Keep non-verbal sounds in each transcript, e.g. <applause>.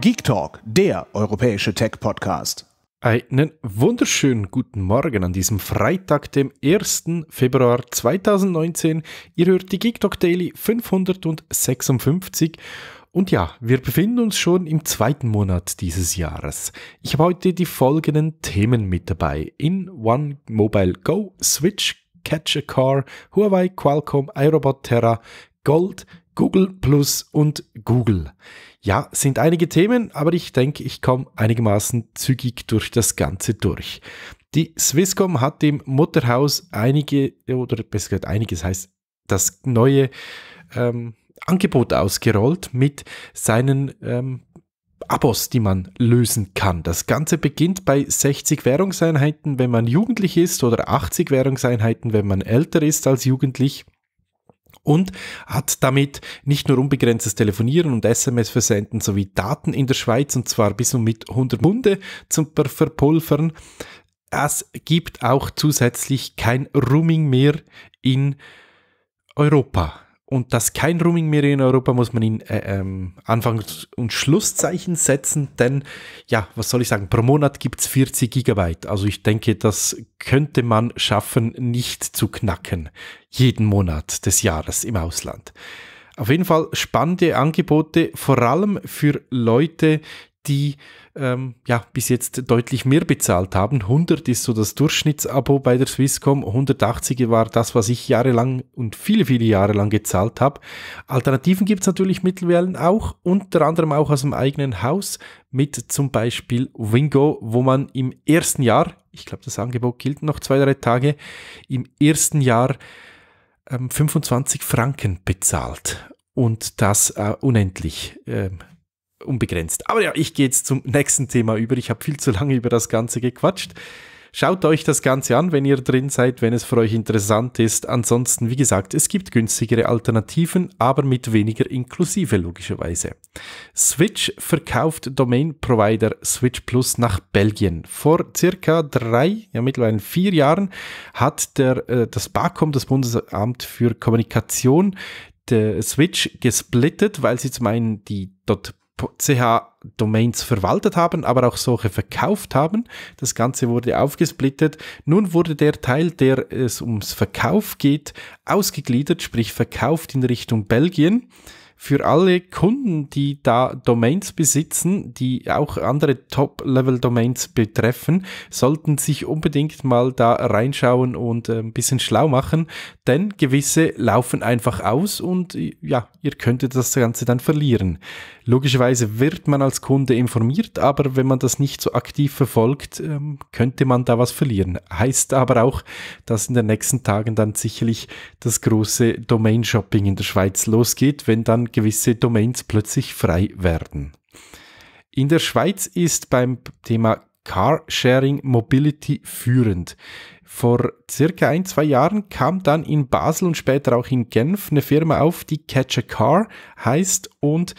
Geek Talk, der europäische Tech-Podcast. Einen wunderschönen guten Morgen an diesem Freitag, dem 1. Februar 2019. Ihr hört die Geek Talk Daily 556. Und ja, wir befinden uns schon im zweiten Monat dieses Jahres. Ich habe heute die folgenden Themen mit dabei. In One Mobile Go, Switch, Catch a Car, Huawei, Qualcomm, iRobot Terra, Gold, Google Plus und Google. Ja, sind einige Themen, aber ich denke, ich komme einigermaßen zügig durch das Ganze durch. Die Swisscom hat im Mutterhaus einige, oder besser gesagt einiges heißt, das neue ähm, Angebot ausgerollt mit seinen ähm, Abos, die man lösen kann. Das Ganze beginnt bei 60 Währungseinheiten, wenn man jugendlich ist, oder 80 Währungseinheiten, wenn man älter ist als jugendlich und hat damit nicht nur unbegrenztes Telefonieren und SMS versenden sowie Daten in der Schweiz und zwar bis und mit 100 Munde zum Verpulvern. Es gibt auch zusätzlich kein Roaming mehr in Europa. Und dass kein Roaming mehr in Europa, muss man in äh, ähm, Anfangs- und Schlusszeichen setzen, denn ja, was soll ich sagen, pro Monat gibt es 40 Gigabyte. Also ich denke, das könnte man schaffen, nicht zu knacken. Jeden Monat des Jahres im Ausland. Auf jeden Fall spannende Angebote, vor allem für Leute, die ähm, ja bis jetzt deutlich mehr bezahlt haben. 100 ist so das Durchschnittsabo bei der Swisscom, 180 war das, was ich jahrelang und viele, viele Jahre lang gezahlt habe. Alternativen gibt es natürlich mittlerweile auch, unter anderem auch aus dem eigenen Haus mit zum Beispiel Wingo, wo man im ersten Jahr, ich glaube das Angebot gilt noch zwei, drei Tage, im ersten Jahr ähm, 25 Franken bezahlt und das äh, unendlich. Ähm, unbegrenzt. Aber ja, ich gehe jetzt zum nächsten Thema über. Ich habe viel zu lange über das Ganze gequatscht. Schaut euch das Ganze an, wenn ihr drin seid, wenn es für euch interessant ist. Ansonsten, wie gesagt, es gibt günstigere Alternativen, aber mit weniger inklusive logischerweise. Switch verkauft Domain-Provider Switch Plus nach Belgien. Vor circa drei, ja mittlerweile vier Jahren hat der, äh, das BACOM, das Bundesamt für Kommunikation, Switch gesplittet, weil sie zum einen die .ch-Domains verwaltet haben, aber auch solche verkauft haben. Das Ganze wurde aufgesplittet. Nun wurde der Teil, der es ums Verkauf geht, ausgegliedert, sprich verkauft in Richtung Belgien für alle Kunden, die da Domains besitzen, die auch andere Top-Level-Domains betreffen, sollten sich unbedingt mal da reinschauen und äh, ein bisschen schlau machen, denn gewisse laufen einfach aus und äh, ja, ihr könntet das Ganze dann verlieren. Logischerweise wird man als Kunde informiert, aber wenn man das nicht so aktiv verfolgt, ähm, könnte man da was verlieren. Heißt aber auch, dass in den nächsten Tagen dann sicherlich das große Domain-Shopping in der Schweiz losgeht, wenn dann gewisse Domains plötzlich frei werden. In der Schweiz ist beim Thema Carsharing Mobility führend. Vor circa ein, zwei Jahren kam dann in Basel und später auch in Genf eine Firma auf, die Catch a Car heißt und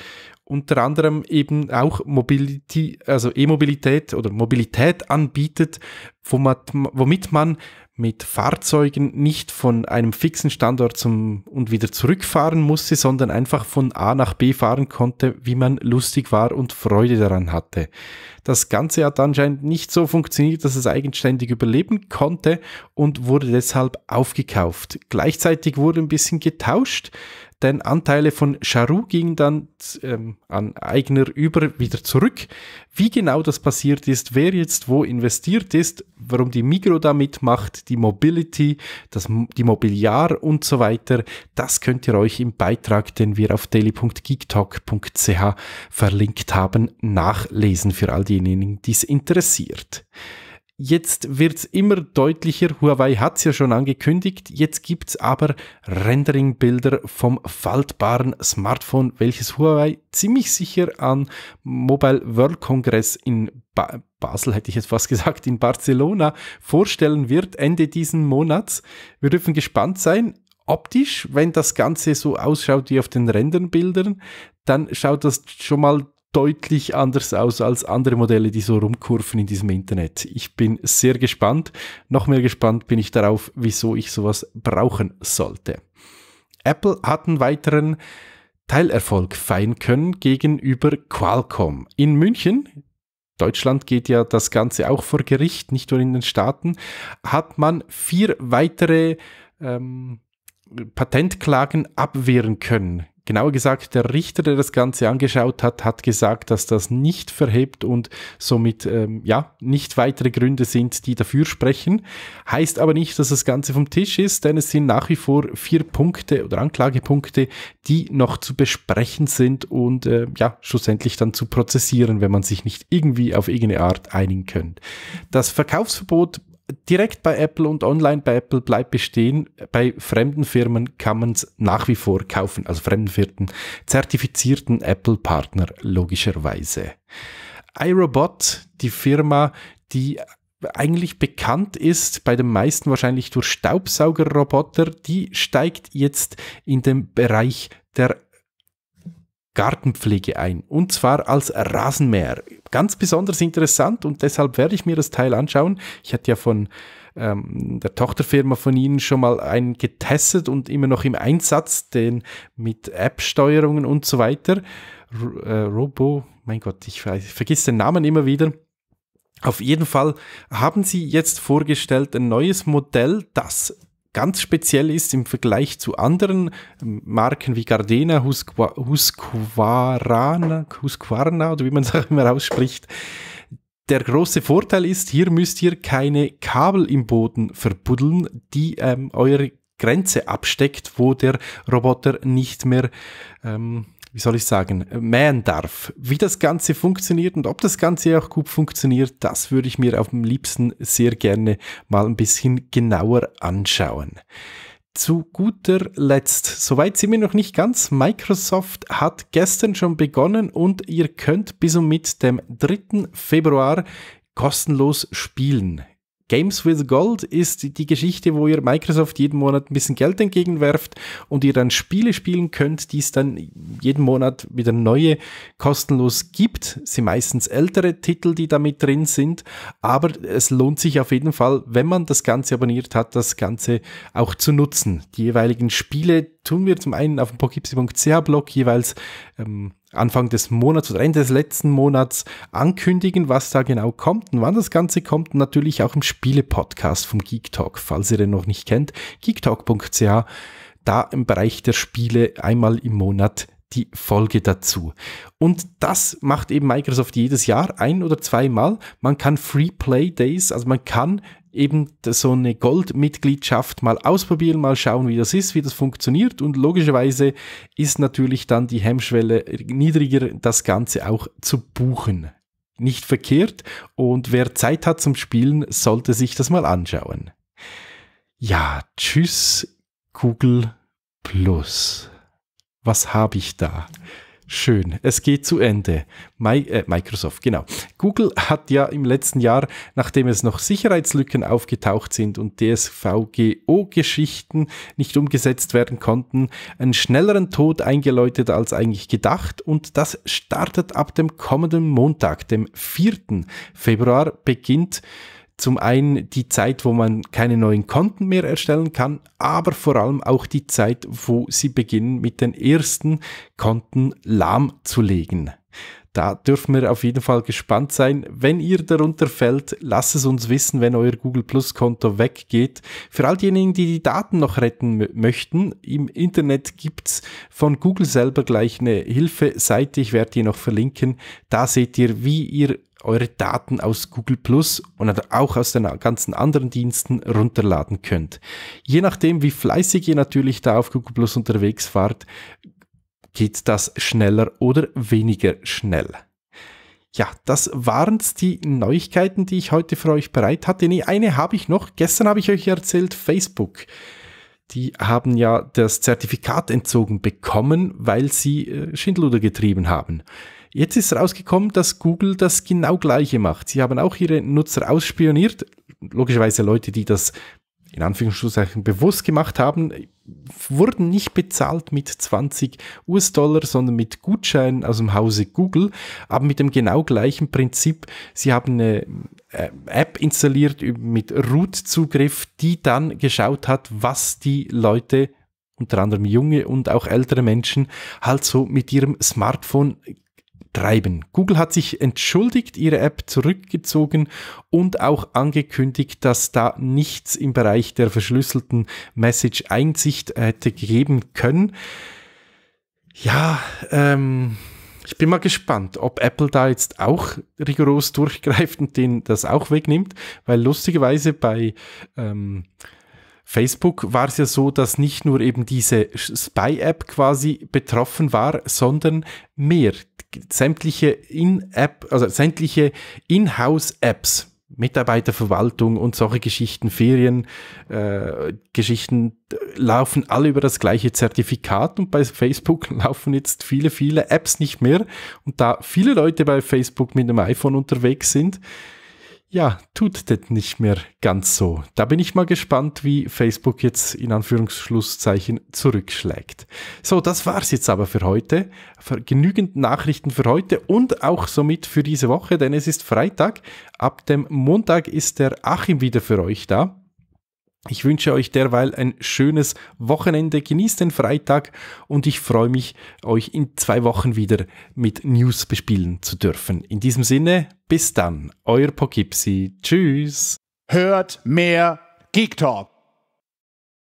unter anderem eben auch Mobility, also E-Mobilität oder Mobilität anbietet, womit man mit Fahrzeugen nicht von einem fixen Standort zum und wieder zurückfahren musste, sondern einfach von A nach B fahren konnte, wie man lustig war und Freude daran hatte. Das Ganze hat anscheinend nicht so funktioniert, dass es eigenständig überleben konnte und wurde deshalb aufgekauft. Gleichzeitig wurde ein bisschen getauscht denn Anteile von Charu gingen dann ähm, an Eigner über wieder zurück. Wie genau das passiert ist, wer jetzt wo investiert ist, warum die Migro da mitmacht, die Mobility, das, die Mobiliar und so weiter, das könnt ihr euch im Beitrag, den wir auf daily.geektalk.ch verlinkt haben, nachlesen für all diejenigen, die es interessiert. Jetzt wird es immer deutlicher, Huawei hat es ja schon angekündigt, jetzt gibt es aber Rendering-Bilder vom faltbaren Smartphone, welches Huawei ziemlich sicher an Mobile World Congress in ba Basel, hätte ich jetzt fast <laughs> gesagt, in Barcelona vorstellen wird, Ende diesen Monats. Wir dürfen gespannt sein. Optisch, wenn das Ganze so ausschaut wie auf den Rendern-Bildern, dann schaut das schon mal deutlich anders aus als andere Modelle, die so rumkurven in diesem Internet. Ich bin sehr gespannt. Noch mehr gespannt bin ich darauf, wieso ich sowas brauchen sollte. Apple hat einen weiteren Teilerfolg feiern können gegenüber Qualcomm. In München, Deutschland geht ja das Ganze auch vor Gericht, nicht nur in den Staaten, hat man vier weitere ähm, Patentklagen abwehren können Genauer gesagt, der Richter, der das Ganze angeschaut hat, hat gesagt, dass das nicht verhebt und somit ähm, ja nicht weitere Gründe sind, die dafür sprechen. Heißt aber nicht, dass das Ganze vom Tisch ist, denn es sind nach wie vor vier Punkte oder Anklagepunkte, die noch zu besprechen sind und äh, ja schlussendlich dann zu prozessieren, wenn man sich nicht irgendwie auf irgendeine Art einigen könnte. Das Verkaufsverbot direkt bei Apple und online bei Apple bleibt bestehen. Bei fremden Firmen kann man es nach wie vor kaufen, also fremden Firmen, zertifizierten Apple-Partner logischerweise. iRobot, die Firma, die eigentlich bekannt ist, bei den meisten wahrscheinlich durch Staubsaugerroboter, die steigt jetzt in den Bereich der Gartenpflege ein und zwar als Rasenmäher. Ganz besonders interessant und deshalb werde ich mir das Teil anschauen. Ich hatte ja von ähm, der Tochterfirma von Ihnen schon mal einen getestet und immer noch im Einsatz, den mit App-Steuerungen und so weiter. R äh, Robo, mein Gott, ich, ich vergesse den Namen immer wieder. Auf jeden Fall haben Sie jetzt vorgestellt ein neues Modell, das ganz speziell ist im Vergleich zu anderen ähm, Marken wie Gardena, Husqva Husqvarna, Husqvarna oder wie man es auch immer ausspricht. Der große Vorteil ist, hier müsst ihr keine Kabel im Boden verbuddeln, die ähm, eure Grenze absteckt, wo der Roboter nicht mehr ähm, wie soll ich sagen, mähen darf. Wie das Ganze funktioniert und ob das Ganze auch gut funktioniert, das würde ich mir auf dem liebsten sehr gerne mal ein bisschen genauer anschauen. Zu guter Letzt, soweit sind wir noch nicht ganz. Microsoft hat gestern schon begonnen und ihr könnt bis und mit dem 3. Februar kostenlos spielen. Games with Gold ist die Geschichte, wo ihr Microsoft jeden Monat ein bisschen Geld entgegenwerft und ihr dann Spiele spielen könnt, die es dann jeden Monat wieder neue kostenlos gibt. Sie meistens ältere Titel, die damit drin sind, aber es lohnt sich auf jeden Fall, wenn man das Ganze abonniert hat, das Ganze auch zu nutzen. Die jeweiligen Spiele tun wir zum einen auf dem pokipsi.ch Blog jeweils ähm, Anfang des Monats oder Ende des letzten Monats ankündigen, was da genau kommt und wann das Ganze kommt. Und natürlich auch im Spiele-Podcast vom Geek Talk, falls ihr den noch nicht kennt, geektalk.ch, da im Bereich der Spiele einmal im Monat die Folge dazu. Und das macht eben Microsoft jedes Jahr ein oder zweimal. Man kann Free Play Days, also man kann eben so eine Goldmitgliedschaft mal ausprobieren, mal schauen, wie das ist, wie das funktioniert. Und logischerweise ist natürlich dann die Hemmschwelle niedriger, das Ganze auch zu buchen. Nicht verkehrt. Und wer Zeit hat zum Spielen, sollte sich das mal anschauen. Ja, tschüss, Google Plus. Was habe ich da? Schön, es geht zu Ende. My, äh, Microsoft, genau. Google hat ja im letzten Jahr, nachdem es noch Sicherheitslücken aufgetaucht sind und DSVGO-Geschichten nicht umgesetzt werden konnten, einen schnelleren Tod eingeläutet als eigentlich gedacht und das startet ab dem kommenden Montag, dem 4. Februar, beginnt zum einen die Zeit, wo man keine neuen Konten mehr erstellen kann, aber vor allem auch die Zeit, wo sie beginnen, mit den ersten Konten lahmzulegen. Da dürfen wir auf jeden Fall gespannt sein. Wenn ihr darunter fällt, lasst es uns wissen, wenn euer Google Plus Konto weggeht. Für all diejenigen, die die Daten noch retten möchten, im Internet gibt's von Google selber gleich eine Hilfeseite. Ich werde die noch verlinken. Da seht ihr, wie ihr eure Daten aus Google Plus und auch aus den ganzen anderen Diensten runterladen könnt. Je nachdem, wie fleißig ihr natürlich da auf Google Plus unterwegs fahrt, geht das schneller oder weniger schnell. Ja, das waren die Neuigkeiten, die ich heute für euch bereit hatte. Nee, eine habe ich noch. Gestern habe ich euch erzählt, Facebook. Die haben ja das Zertifikat entzogen bekommen, weil sie äh, Schindluder getrieben haben. Jetzt ist rausgekommen, dass Google das genau gleiche macht. Sie haben auch ihre Nutzer ausspioniert. Logischerweise Leute, die das in Anführungszeichen bewusst gemacht haben, wurden nicht bezahlt mit 20 US-Dollar, sondern mit Gutscheinen aus dem Hause Google, aber mit dem genau gleichen Prinzip. Sie haben eine äh, App installiert mit Root-Zugriff, die dann geschaut hat, was die Leute unter anderem junge und auch ältere Menschen halt so mit ihrem Smartphone treiben. Google hat sich entschuldigt, ihre App zurückgezogen und auch angekündigt, dass da nichts im Bereich der verschlüsselten Message Einsicht hätte geben können. Ja, ähm, ich bin mal gespannt, ob Apple da jetzt auch rigoros durchgreift und den das auch wegnimmt, weil lustigerweise bei ähm, Facebook war es ja so, dass nicht nur eben diese Spy-App quasi betroffen war, sondern mehr sämtliche In-App, also sämtliche In-House-Apps, Mitarbeiterverwaltung und solche Geschichten, Ferien, äh, Geschichten laufen alle über das gleiche Zertifikat und bei Facebook <laughs> laufen jetzt viele, viele Apps nicht mehr. Und da viele Leute bei Facebook mit einem iPhone unterwegs sind, ja, tut das nicht mehr ganz so. Da bin ich mal gespannt, wie Facebook jetzt in Anführungsschlusszeichen zurückschlägt. So, das war's jetzt aber für heute. Genügend Nachrichten für heute und auch somit für diese Woche, denn es ist Freitag. Ab dem Montag ist der Achim wieder für euch da. Ich wünsche euch derweil ein schönes Wochenende, genießt den Freitag und ich freue mich, euch in zwei Wochen wieder mit News bespielen zu dürfen. In diesem Sinne, bis dann, euer Pogipsi. Tschüss. Hört mehr Geek Talk.